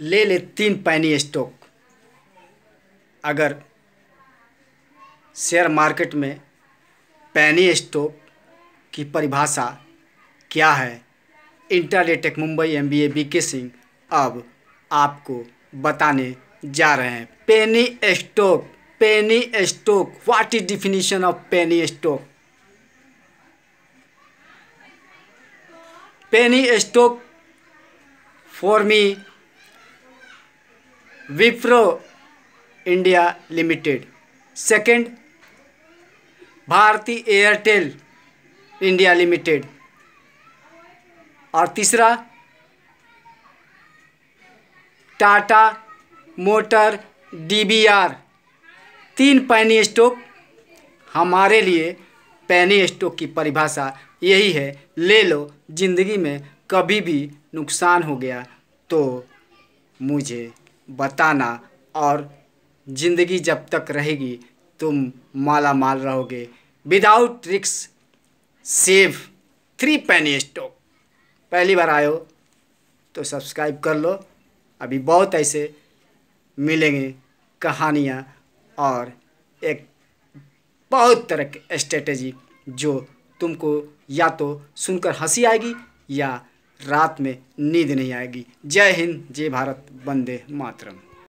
ले ले तीन पैनी स्टॉक अगर शेयर मार्केट में पैनी स्टॉक की परिभाषा क्या है intraday Mumbai M B B के सिंह अब आपको बताने जा रहे हैं penny stock penny stock what is definition of penny stock penny stock for me Wipro India limited second Bharti Airtel India limited और तीसरा टाटा मोटर डीबीआर तीन पैनी स्टॉक हमारे लिए पैनी स्टॉक की परिभाषा यही है ले लो ज़िंदगी में कभी भी नुकसान हो गया तो मुझे बताना और ज़िंदगी जब तक रहेगी तुम माला माल रहोगे विदाउट रिक्स सेव थ्री पैनी स्टॉक पहली बार आयो तो सब्सक्राइब कर लो अभी बहुत ऐसे मिलेंगे कहानियाँ और एक बहुत तरह की स्ट्रेटेजी जो तुमको या तो सुनकर हंसी आएगी या रात में नींद नहीं आएगी जय हिंद जय भारत वंदे मातरम